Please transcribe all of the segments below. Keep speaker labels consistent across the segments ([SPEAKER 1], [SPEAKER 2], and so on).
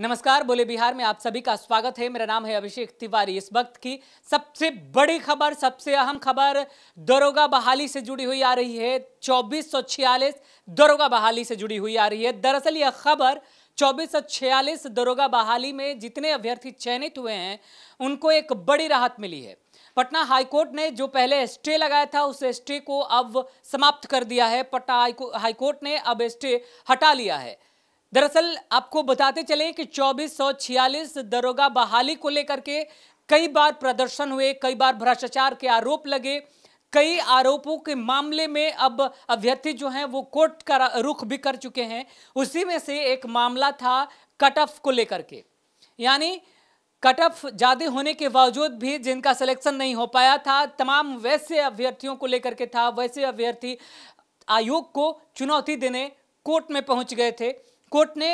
[SPEAKER 1] नमस्कार बोले बिहार में आप सभी का स्वागत है मेरा नाम है अभिषेक तिवारी इस वक्त की सबसे बड़ी खबर सबसे अहम खबर दरोगा बहाली से जुड़ी हुई आ रही है चौबीस सौ छियालीस दरोगा बहाली से जुड़ी हुई आ रही है दरअसल यह खबर चौबीस सौ छियालीस दरोगा बहाली में जितने अभ्यर्थी चयनित हुए हैं उनको एक बड़ी राहत मिली है पटना हाईकोर्ट ने जो पहले स्टे लगाया था उस स्टे को अब समाप्त कर दिया है पटना हाईकोर्ट ने अब स्टे हटा लिया है दरअसल आपको बताते चलें कि चौबीस दरोगा बहाली को लेकर के कई बार प्रदर्शन हुए कई बार भ्रष्टाचार के आरोप लगे कई आरोपों के मामले में अब अभ्यर्थी जो हैं वो कोर्ट का रुख भी कर चुके हैं उसी में से एक मामला था कट ऑफ को लेकर के यानी कट ऑफ ज़्यादा होने के बावजूद भी जिनका सिलेक्शन नहीं हो पाया था तमाम वैसे अभ्यर्थियों को लेकर के था वैसे अभ्यर्थी आयोग को चुनौती देने कोर्ट में पहुंच गए थे कोर्ट ने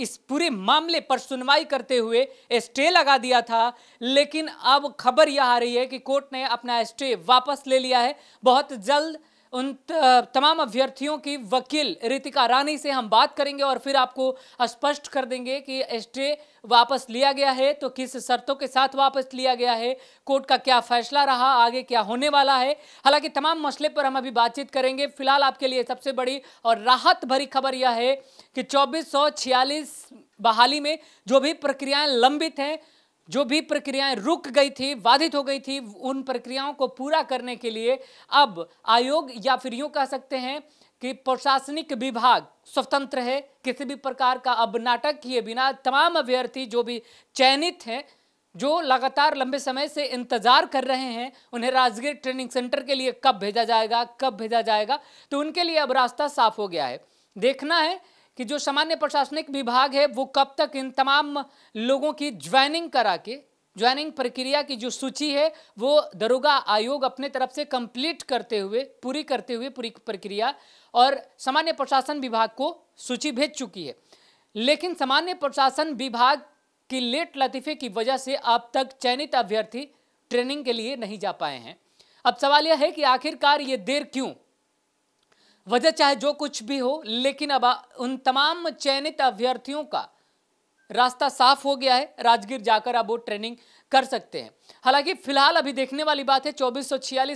[SPEAKER 1] इस पूरे मामले पर सुनवाई करते हुए स्टे लगा दिया था लेकिन अब खबर यह आ रही है कि कोर्ट ने अपना स्टे वापस ले लिया है बहुत जल्द उन तमाम अभ्यर्थियों की वकील रितिका रानी से हम बात करेंगे और फिर आपको स्पष्ट कर देंगे कि एसटे वापस लिया गया है तो किस शर्तों के साथ वापस लिया गया है कोर्ट का क्या फैसला रहा आगे क्या होने वाला है हालांकि तमाम मसले पर हम अभी बातचीत करेंगे फिलहाल आपके लिए सबसे बड़ी और राहत भरी खबर यह है कि चौबीस बहाली में जो भी प्रक्रियाएं लंबित हैं जो भी प्रक्रियाएं रुक गई थी बाधित हो गई थी उन प्रक्रियाओं को पूरा करने के लिए अब आयोग या फिर यूं कह सकते हैं कि प्रशासनिक विभाग स्वतंत्र है किसी भी प्रकार का अब नाटक किए बिना तमाम अभ्यर्थी जो भी चयनित हैं जो लगातार लंबे समय से इंतज़ार कर रहे हैं उन्हें राजगीर ट्रेनिंग सेंटर के लिए कब भेजा जाएगा कब भेजा जाएगा तो उनके लिए अब रास्ता साफ हो गया है देखना है कि जो सामान्य प्रशासनिक विभाग है वो कब तक इन तमाम लोगों की ज्वाइनिंग करा के ज्वाइनिंग प्रक्रिया की जो सूची है वो दरोगा आयोग अपने तरफ से कंप्लीट करते हुए पूरी करते हुए पूरी प्रक्रिया और सामान्य प्रशासन विभाग को सूची भेज चुकी है लेकिन सामान्य प्रशासन विभाग की लेट लतीफ़े की वजह से अब तक चयनित अभ्यर्थी ट्रेनिंग के लिए नहीं जा पाए हैं अब सवाल यह है कि आखिरकार ये देर क्यों वजह चाहे जो कुछ भी हो लेकिन अब उन तमाम चयनित अभ्यर्थियों का रास्ता साफ हो गया है राजगीर जाकर अब वो ट्रेनिंग कर सकते हैं हालांकि फिलहाल अभी देखने वाली बात है चौबीस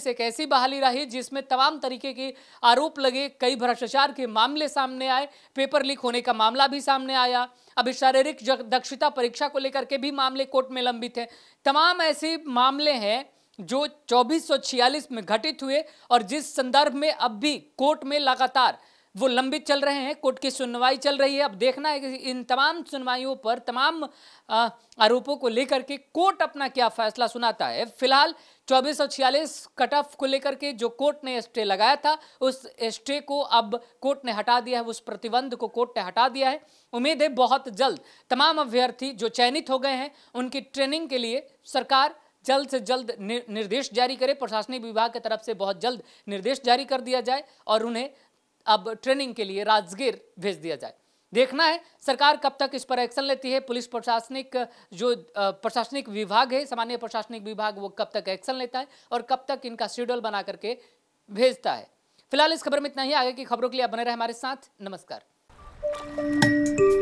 [SPEAKER 1] एक ऐसी बहाली रही जिसमें तमाम तरीके के आरोप लगे कई भ्रष्टाचार के मामले सामने आए पेपर लीक होने का मामला भी सामने आया अभी शारीरिक दक्षता परीक्षा को लेकर के भी मामले कोर्ट में लंबित हैं तमाम ऐसे मामले हैं जो 2446 में घटित हुए और जिस संदर्भ में अब भी कोर्ट में लगातार वो लंबित चल रहे हैं कोर्ट की सुनवाई चल रही है अब देखना है कि इन तमाम सुनवाइयों पर तमाम आरोपों को लेकर के कोर्ट अपना क्या फैसला सुनाता है फिलहाल चौबीस कट ऑफ को लेकर के जो कोर्ट ने स्टे लगाया था उस स्टे को अब कोर्ट ने हटा दिया है उस प्रतिबंध को कोर्ट ने हटा दिया है उम्मीद है बहुत जल्द तमाम अभ्यर्थी जो चयनित हो गए हैं उनकी ट्रेनिंग के लिए सरकार जल्द से जल्द निर्देश जारी करे प्रशासनिक विभाग की तरफ से बहुत जल्द निर्देश जारी कर दिया जाए और उन्हें अब ट्रेनिंग के लिए राजगीर भेज दिया जाए देखना है सरकार कब तक इस पर एक्शन लेती है पुलिस प्रशासनिक जो प्रशासनिक विभाग है सामान्य प्रशासनिक विभाग वो कब तक एक्शन लेता है और कब तक इनका शेड्यूल बना करके भेजता है फिलहाल इस खबर में इतना ही आगे की खबरों के लिए बने रहे हमारे साथ नमस्कार